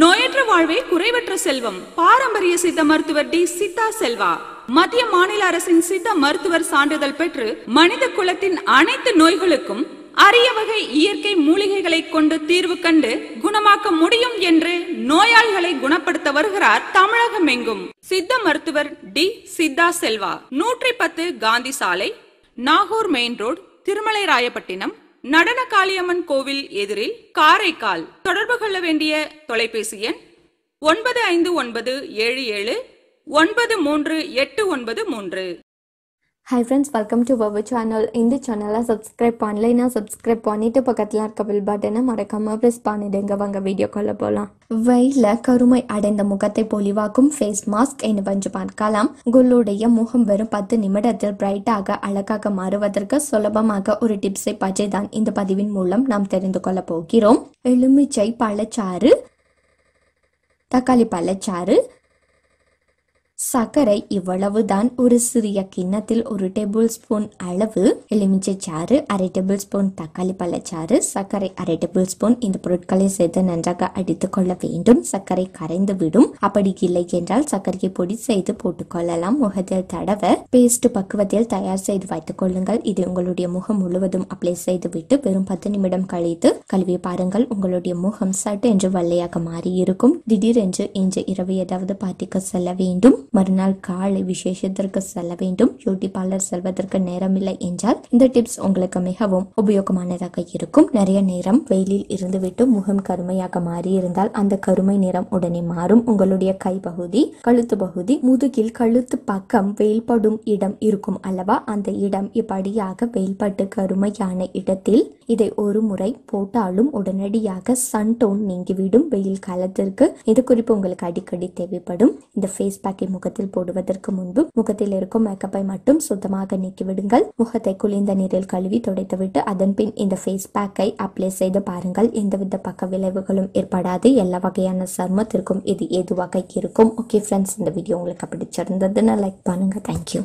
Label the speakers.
Speaker 1: நோயற்ற வாழ்வே குறைவற்ற செல்வம் பாரம்பரிய சித்த மருத்துவர் டி சித்தா செல்வா மத்திய மாநில அரசின் சித்த மருத்துவர் சான்றிதழ் பெற்று மனித குலத்தின் அனைத்து நோய்களுக்கும் அரிய வகை இயற்கை மூலிகைகளை கொண்டு தீர்வு கண்டு குணமாக்க முடியும் என்று நோயாளிகளை குணப்படுத்த வருகிறார் தமிழகம் எங்கும் சித்த மருத்துவர் டி சித்தா செல்வா நூற்றி பத்து காந்தி சாலை நாகூர் மெயின் ரோடு திருமலை ராயப்பட்டினம் நடன காளியம்மன் கோவில் எதிரில் காரைக்கால் தொடர்பு கொள்ள வேண்டிய தொலைபேசி எண் ஒன்பது ஐந்து ஒன்பது ஏழு ஏழு ஒன்பது மூன்று எட்டு ஒன்பது மூன்று
Speaker 2: hi friends welcome to power channel இந்த சேனலை சப்ஸ்கிரைப் பண்ணலைன்னா சப்ஸ்கிரைப் பண்ணிவிட்டு பக்கத்தில் இருக்க பில் பட்டனை மறக்காமல் ப்ரெஸ் பண்ணிவிடுங்க வாங்க வீடியோக்குள்ளே போகலாம் வெயில கருமை அடைந்த முகத்தை பொலிவாக்கும் ஃபேஸ் மாஸ்க் என்று பார்க்கலாம் குல்லுடைய முகம் வெறும் பத்து நிமிடத்தில் பிரைட்டாக அழகாக மாறுவதற்கு சுலபமாக ஒரு டிப்ஸை பற்றி தான் இந்த பதிவின் மூலம் நாம் தெரிந்து கொள்ளப் போகிறோம் எலுமிச்சை பழச்சாறு தக்காளி பழச்சாறு சர்க்கரை இவ்வளவுதான் ஒரு சிறிய கிண்ணத்தில் ஒரு டேபிள் ஸ்பூன் அளவு எலுமிச்சை சாறு அரை டேபிள் ஸ்பூன் தக்காளி பழச்சாறு சர்க்கரை அரை டேபிள் ஸ்பூன் இந்த பொருட்களை சேர்த்து நன்றாக அடித்துக் கொள்ள வேண்டும் சர்க்கரை கரைந்து விடும் அப்படி இல்லை என்றால் சர்க்கரையை பொடி செய்து போட்டுக்கொள்ளலாம் முகத்தில் தடவ பேஸ்ட் பக்குவத்தில் தயார் செய்து வைத்துக் கொள்ளுங்கள் இது உங்களுடைய முகம் முழுவதும் அப்ளை செய்து விட்டு வெறும் பத்து நிமிடம் கழித்து கழுவி பாருங்கள் உங்களுடைய முகம் சட்டு என்று வெள்ளையாக மாறி இருக்கும் திடீரென்று இன்று இரவு ஏதாவது பார்ட்டிக்கு செல்ல வேண்டும் மறுநாள் காலை விசேஷத்திற்கு செல்ல வேண்டும் பியூட்டி பார்லர் செல்வதற்கு நேரமில்லை என்றால் இந்த டிப்ஸ் உங்களுக்கு மிகவும் உபயோகமானதாக இருக்கும் நிறைய நேரம் வெயிலில் இருந்துவிட்டு முகம் கருமையாக மாறி இருந்தால் அந்த கருமை நிறம் உடனே மாறும் உங்களுடைய கை பகுதி கழுத்து பகுதி முதுகில் கழுத்து பக்கம் வெயில்படும் இடம் இருக்கும் அல்லவா அந்த இடம் இப்படியாக வெயில்பட்டு கருமையான இடத்தில் இதை ஒரு முறை போட்டாலும் உடனடியாக சன் டோன் நீங்கிவிடும் வெயில் காலத்திற்கு இது குறிப்பு உங்களுக்கு அடிக்கடி தேவைப்படும் இந்த ஃபேஸ் பேக்கை முகத்தில் முகத்தில் போடுவதற்கு முன்பு முகத்தில் இருக்கும் மேக்கப்பை மட்டும் சுத்தமாக நீக்கிவிடுங்கள் முகத்தை குளிர்ந்த நீரில் கழுவி துடைத்துவிட்டு அதன் பின் இந்த ஃபேஸ் பேக்கை அப்ளை செய்து பாருங்கள் எந்தவித பக்க விளைவுகளும் ஏற்படாது எல்லா வகையான சர்மத்திற்கும் இது வகைக்கு இருக்கும் ஓகே ஃப்ரெண்ட்ஸ் இந்த வீடியோ உங்களுக்கு பிடிச்சிருந்ததுன்னு லைக் பண்ணுங்க தேங்க்யூ